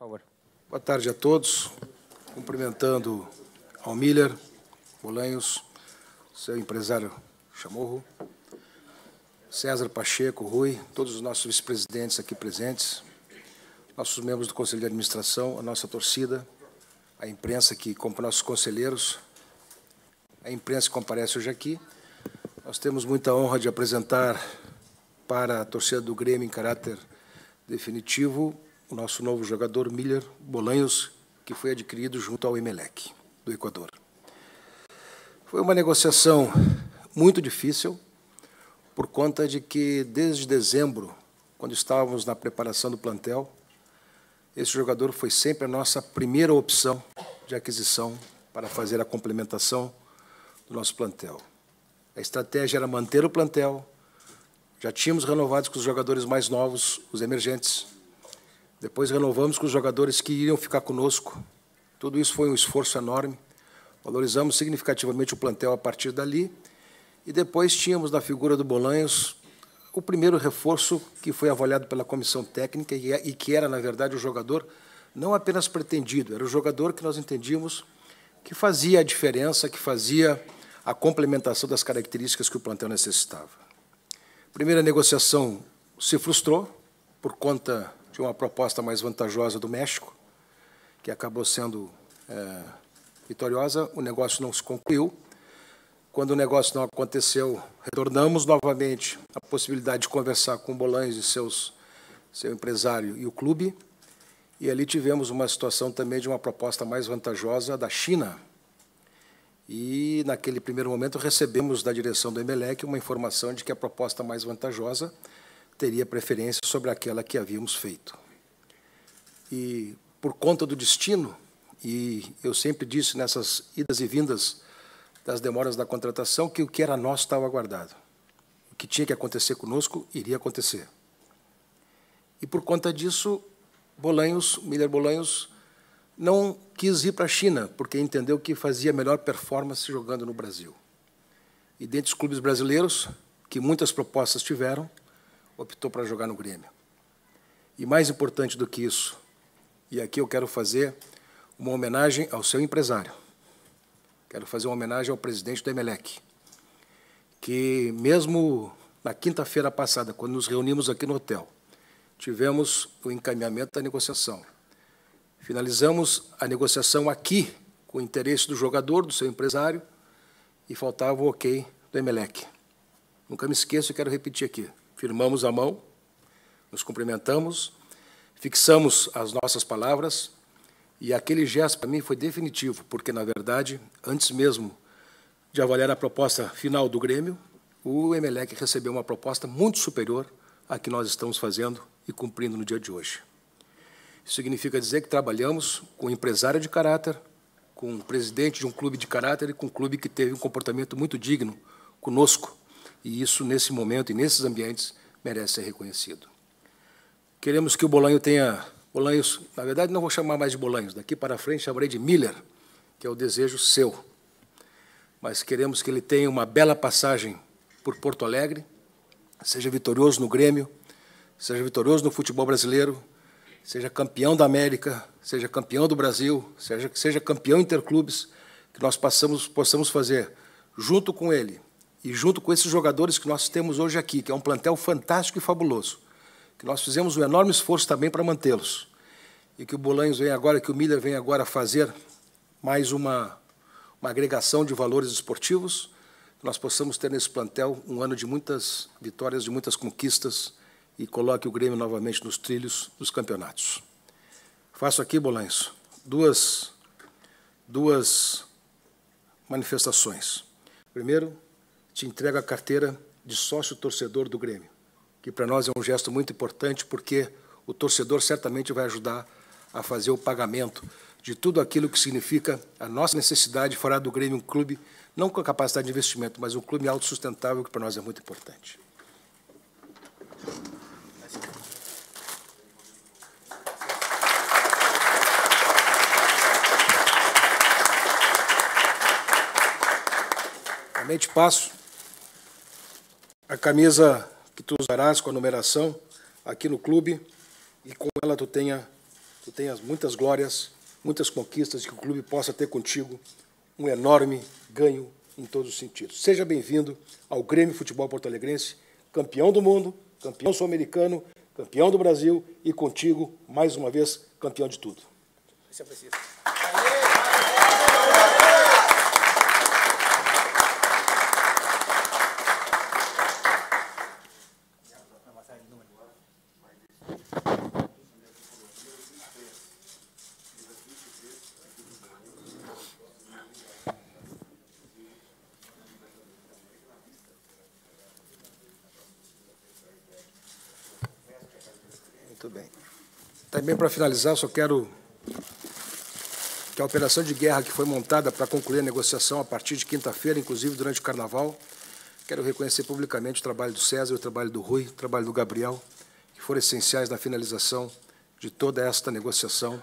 favor. Boa tarde a todos. Cumprimentando ao Miller, Bolanhos, seu empresário Chamorro, César Pacheco, Rui, todos os nossos vice-presidentes aqui presentes, nossos membros do Conselho de Administração, a nossa torcida, a imprensa que compra nossos conselheiros, a imprensa que comparece hoje aqui. Nós temos muita honra de apresentar para a torcida do Grêmio em caráter definitivo o nosso novo jogador, Miller Bolanhos, que foi adquirido junto ao Emelec, do Equador. Foi uma negociação muito difícil, por conta de que, desde dezembro, quando estávamos na preparação do plantel, esse jogador foi sempre a nossa primeira opção de aquisição para fazer a complementação do nosso plantel. A estratégia era manter o plantel, já tínhamos renovado com os jogadores mais novos, os emergentes, depois renovamos com os jogadores que iriam ficar conosco. Tudo isso foi um esforço enorme. Valorizamos significativamente o plantel a partir dali. E depois tínhamos na figura do Bolanhos o primeiro reforço que foi avaliado pela comissão técnica e é, que era, na verdade, o jogador não apenas pretendido, era o jogador que nós entendíamos que fazia a diferença, que fazia a complementação das características que o plantel necessitava. A primeira negociação se frustrou por conta tinha uma proposta mais vantajosa do México, que acabou sendo é, vitoriosa. O negócio não se concluiu. Quando o negócio não aconteceu, retornamos novamente à possibilidade de conversar com Bolanes e seus, seu empresário e o clube. E ali tivemos uma situação também de uma proposta mais vantajosa da China. E, naquele primeiro momento, recebemos da direção do Emelec uma informação de que a proposta mais vantajosa teria preferência sobre aquela que havíamos feito. E por conta do destino, e eu sempre disse nessas idas e vindas das demoras da contratação que o que era nosso estava aguardado, O que tinha que acontecer conosco iria acontecer. E por conta disso, Bolanhos, Miller Bolanhos, não quis ir para a China, porque entendeu que fazia melhor performance jogando no Brasil. E dentre os clubes brasileiros, que muitas propostas tiveram, optou para jogar no Grêmio. E mais importante do que isso, e aqui eu quero fazer uma homenagem ao seu empresário. Quero fazer uma homenagem ao presidente do Emelec, que mesmo na quinta-feira passada, quando nos reunimos aqui no hotel, tivemos o encaminhamento da negociação. Finalizamos a negociação aqui, com o interesse do jogador, do seu empresário, e faltava o ok do Emelec. Nunca me esqueço e quero repetir aqui firmamos a mão, nos cumprimentamos, fixamos as nossas palavras, e aquele gesto para mim foi definitivo, porque, na verdade, antes mesmo de avaliar a proposta final do Grêmio, o Emelec recebeu uma proposta muito superior à que nós estamos fazendo e cumprindo no dia de hoje. Isso significa dizer que trabalhamos com um empresário de caráter, com um presidente de um clube de caráter e com um clube que teve um comportamento muito digno conosco e isso, nesse momento e nesses ambientes, merece ser reconhecido. Queremos que o Bolanho tenha... Bolanhos, na verdade, não vou chamar mais de Bolanhos, daqui para frente chamarei de Miller, que é o desejo seu. Mas queremos que ele tenha uma bela passagem por Porto Alegre, seja vitorioso no Grêmio, seja vitorioso no futebol brasileiro, seja campeão da América, seja campeão do Brasil, seja, seja campeão interclubes, que nós passamos, possamos fazer, junto com ele, e junto com esses jogadores que nós temos hoje aqui, que é um plantel fantástico e fabuloso, que nós fizemos um enorme esforço também para mantê-los. E que o Bolanhos vem agora, que o Miller vem agora fazer mais uma, uma agregação de valores esportivos, que nós possamos ter nesse plantel um ano de muitas vitórias, de muitas conquistas, e coloque o Grêmio novamente nos trilhos dos campeonatos. Faço aqui, Bolanhos, duas, duas manifestações. Primeiro, te entrego a carteira de sócio torcedor do Grêmio, que para nós é um gesto muito importante, porque o torcedor certamente vai ajudar a fazer o pagamento de tudo aquilo que significa a nossa necessidade de fora do Grêmio um clube, não com a capacidade de investimento, mas um clube autossustentável, que para nós é muito importante. Realmente passo a camisa que tu usarás com a numeração aqui no clube e com ela tu tenha, tu tenhas muitas glórias, muitas conquistas que o clube possa ter contigo, um enorme ganho em todos os sentidos. Seja bem-vindo ao Grêmio Futebol Porto Alegrense, campeão do mundo, campeão sul-americano, campeão do Brasil e contigo, mais uma vez, campeão de tudo. Isso é preciso. Muito bem. Também tá para finalizar, só quero que a operação de guerra que foi montada para concluir a negociação a partir de quinta-feira, inclusive durante o carnaval, quero reconhecer publicamente o trabalho do César, o trabalho do Rui, o trabalho do Gabriel, que foram essenciais na finalização de toda esta negociação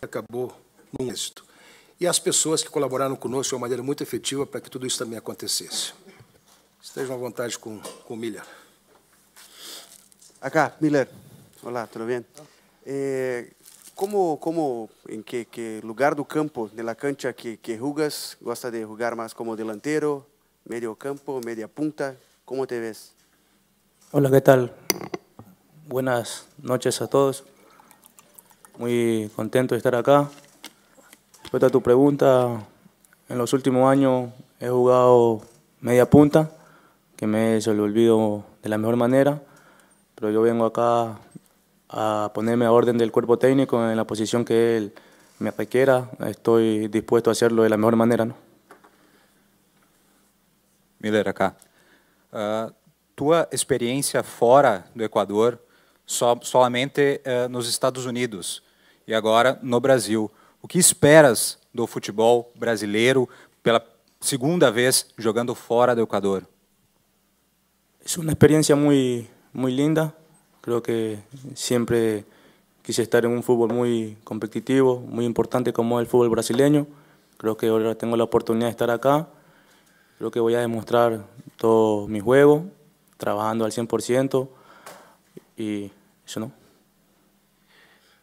que acabou num êxito. E as pessoas que colaboraram conosco de uma maneira muito efetiva para que tudo isso também acontecesse. Estejam à vontade com, com o Miller. Acá, Miller. Hola, ¿todo bien? Eh, como, como, que, lugar do campo de la cancha que, jugas rugas? Gosta de jugar más como delantero, medio campo, media punta? Como te ves? Hola, ¿qué tal? Buenas noches a todos. Muy contento de estar acá. respuesta a tu pregunta, en los últimos años he jugado media punta, que me he olvido de la mejor manera, pero yo vengo acá a ponerme a orden del cuerpo técnico en la posición que él me requiera. Estoy dispuesto a hacerlo de la mejor manera. ¿no? Miller, acá. Uh, tua experiência fora do Equador, so, somente uh, nos Estados Unidos e agora no Brasil. O que esperas do futebol brasileiro pela segunda vez jogando fora do Equador? É uma experiência muito, muito linda. Creo que siempre quise estar en un fútbol muy competitivo, muy importante como es el fútbol brasileño. Creo que ahora tengo la oportunidad de estar acá. Creo que voy a demostrar todo mi juego, trabajando al 100% y eso no.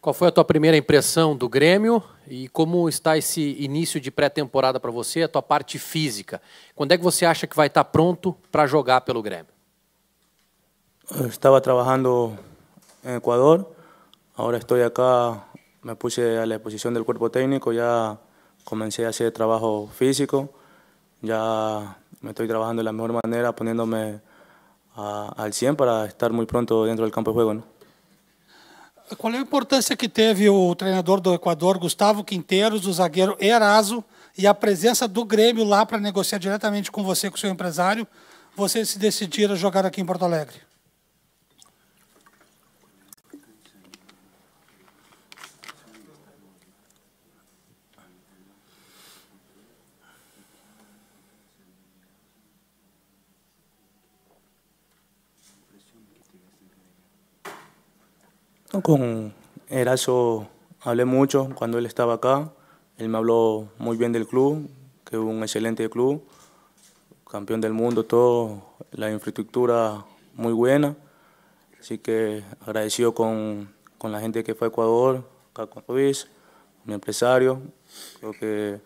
¿Cuál fue a tua primeira impressão do Grêmio ¿Y e cómo está ese inicio de pré para você, a tua parte física? ¿Cuándo é que você acha que a estar pronto para jogar pelo Grêmio? Estaba trabajando en Ecuador, ahora estoy acá, me puse a la exposición del cuerpo técnico, ya comencé a hacer trabajo físico, ya me estoy trabajando de la mejor manera, poniéndome a, al 100 para estar muy pronto dentro del campo de juego. ¿no? Qual é a importância que teve o treinador do Equador, Gustavo Quinteiros, o zagueiro Eraso, e a presença do Grêmio lá para negociar diretamente com você, com o seu empresário? Vocês se decidiram a jogar aqui em Porto Alegre? Con Eraso hablé mucho cuando él estaba acá. Él me habló muy bien del club, que es un excelente club, campeón del mundo, todo, la infraestructura muy buena. Así que agradecido con, la gente que fue a Ecuador, acá con mi empresario. Creo que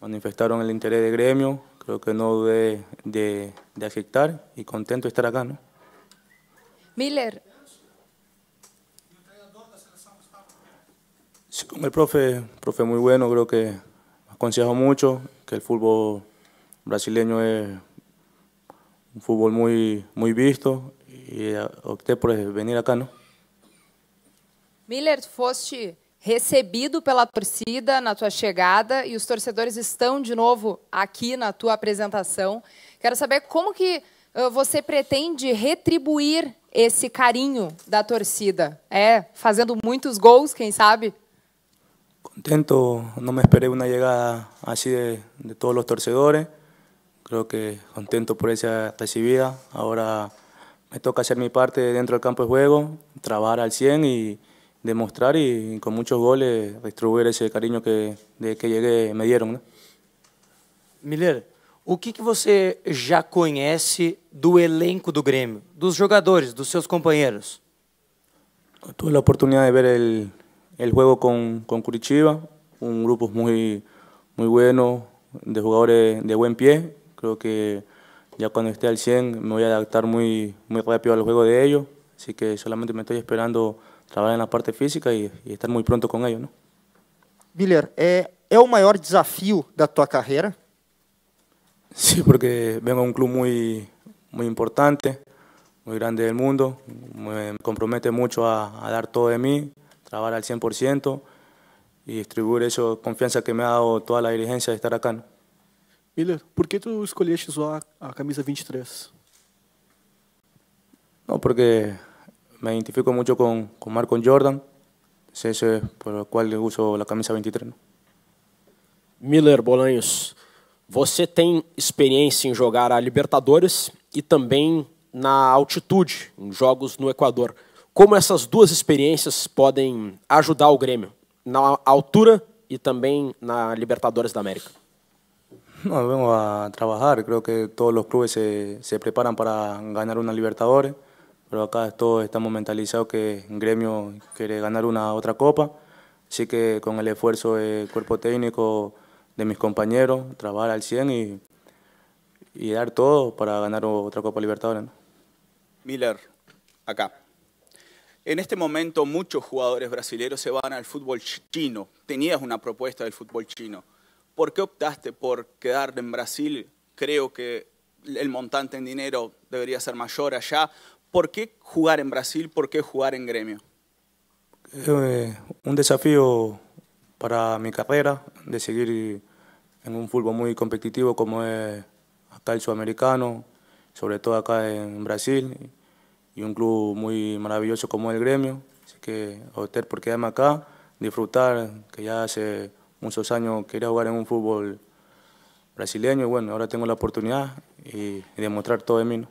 manifestaron el interés de gremio, creo que no dudé de, de, aceptar y contento de estar acá. ¿no? Miller, Sí, con el profe, profe muy bueno, creo que aconsejo mucho, que el fútbol brasileño es un fútbol muy, muy visto e optei por vir acá, não? Miller, foste recebido pela torcida na tua chegada e os torcedores estão de novo aqui na tua apresentação. Quero saber como que você pretende retribuir esse carinho da torcida. É fazendo muitos gols, quem sabe? contento, no me esperé una llegada así de, todos los torcedores. Creo que contento por esa recibida. Ahora me toca hacer mi parte dentro del campo de juego, trabajar al 100 y demostrar y con muchos goles distribuir ese cariño que de que me dieron. Miller, o que, que você já conhece do elenco do Grêmio, dos jogadores, dos seus compañeros? Tuve la oportunidad de ver el, el juego con, con Curitiba, un grupo muy, muy bueno, de jugadores de buen pie. Creo que ya cuando esté al 100 me voy a adaptar muy, muy rápido al juego de ellos, así que solamente me estoy esperando trabajar en la parte física y estar muy pronto con ellos. ¿no? Miller, eh, el mayor desafío de tu carrera? sí, porque vengo a un club muy importante, muy grande del mundo, me compromete mucho a, dar todo de mí. trabajar al 100% y distribuir essa confianza que me ha dado toda la dirigencia de estar acá. ¿no? Miller, por que tu escolheste usar a camisa 23? No, porque me identifico mucho con, con Marco Jordan, eso es por qual cual uso la camisa 23. ¿no? Miller Bolanhos, você tem experiência em jogar a Libertadores e também na altitude, em jogos no Equador. Cómo esas dos experiencias pueden ayudar al Grêmio na altura y e también na Libertadores de América? No, vengo a trabajar. Creo que todos los clubes se, preparan para ganar una Libertadores, pero acá todos estamos mentalizados que Gremio quiere ganar una otra copa. Así que con el esfuerzo del cuerpo técnico de mis compañeros, trabajar al 100 y, dar todo para ganar otra Copa Libertadores. Miller, acá. En este momento muchos jugadores brasileños se van al fútbol chino. Tenías una propuesta del fútbol chino. ¿Por qué optaste por quedarte en Brasil? Creo que el montante en dinero debería ser mayor allá. ¿Por qué jugar en Brasil? ¿Por qué jugar en gremio? Eh, un desafío para mi carrera, de seguir en un fútbol muy competitivo como es acá el sudamericano, sobre todo acá en Brasil. y un club muy maravilloso como el gremio. Así que a usted por quedarme acá, disfrutar, que ya hace muchos años quería jugar en un fútbol brasileño y bueno, ahora tengo la oportunidad e, demonstrar todo de mim.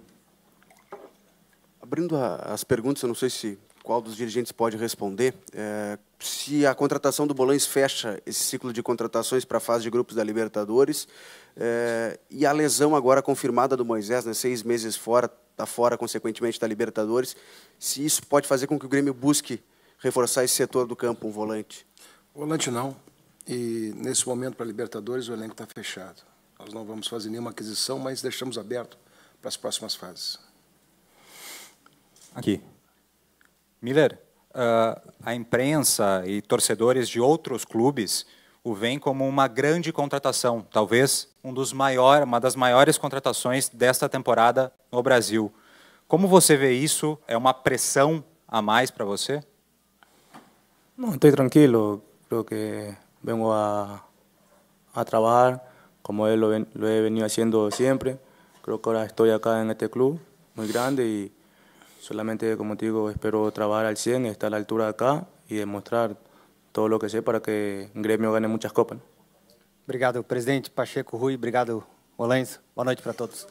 Abrindo as perguntas, eu não sei se qual dos dirigentes pode responder. É, se a contratação do Bolões fecha esse ciclo de contratações para a fase de grupos da Libertadores é, e a lesão agora confirmada do Moisés, né, seis meses fora, está fora, consequentemente, da Libertadores, se isso pode fazer com que o Grêmio busque reforçar esse setor do campo, um volante? Volante não. E nesse momento, para a Libertadores, o elenco está fechado. Nós não vamos fazer nenhuma aquisição, mas deixamos aberto para as próximas fases. Aqui. Miller, uh, a imprensa e torcedores de outros clubes o veem como uma grande contratação, talvez una um de las mayores das maiores contratações desta temporada no Brasil. Como você vê isso? É uma pressão a más para você? No, estoy tranquilo. Creo que vengo a, trabajar como lo, lo, he venido haciendo siempre. Creo que ahora estoy acá en este club muy grande y solamente, como te digo, espero trabajar al 100, estar a la altura de acá y demostrar todo lo que sé para que Gremio gane muchas copas. Obrigado, presidente Pacheco Rui. Obrigado, Olenzo. Boa noite para todos.